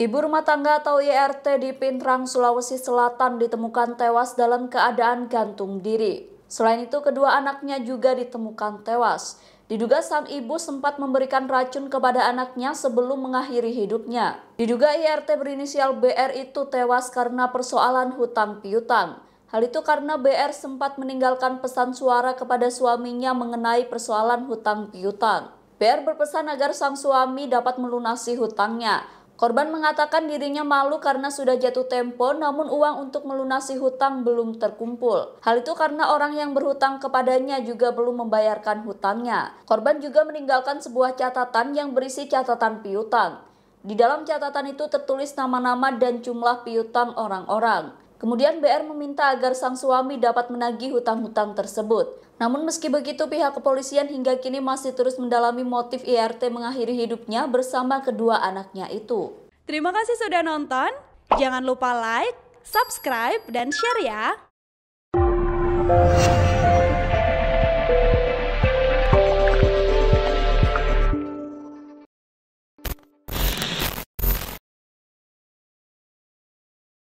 Ibu rumah tangga atau IRT di Pintrang, Sulawesi Selatan ditemukan tewas dalam keadaan gantung diri. Selain itu, kedua anaknya juga ditemukan tewas. Diduga sang ibu sempat memberikan racun kepada anaknya sebelum mengakhiri hidupnya. Diduga IRT berinisial BR itu tewas karena persoalan hutang piutang. Hal itu karena BR sempat meninggalkan pesan suara kepada suaminya mengenai persoalan hutang piutang. BR berpesan agar sang suami dapat melunasi hutangnya Korban mengatakan dirinya malu karena sudah jatuh tempo namun uang untuk melunasi hutang belum terkumpul. Hal itu karena orang yang berhutang kepadanya juga belum membayarkan hutangnya. Korban juga meninggalkan sebuah catatan yang berisi catatan piutang. Di dalam catatan itu tertulis nama-nama dan jumlah piutang orang-orang. Kemudian BR meminta agar sang suami dapat menagih hutang-hutang tersebut. Namun meski begitu pihak kepolisian hingga kini masih terus mendalami motif IRT mengakhiri hidupnya bersama kedua anaknya itu. Terima kasih sudah nonton. Jangan lupa like, subscribe, dan share ya.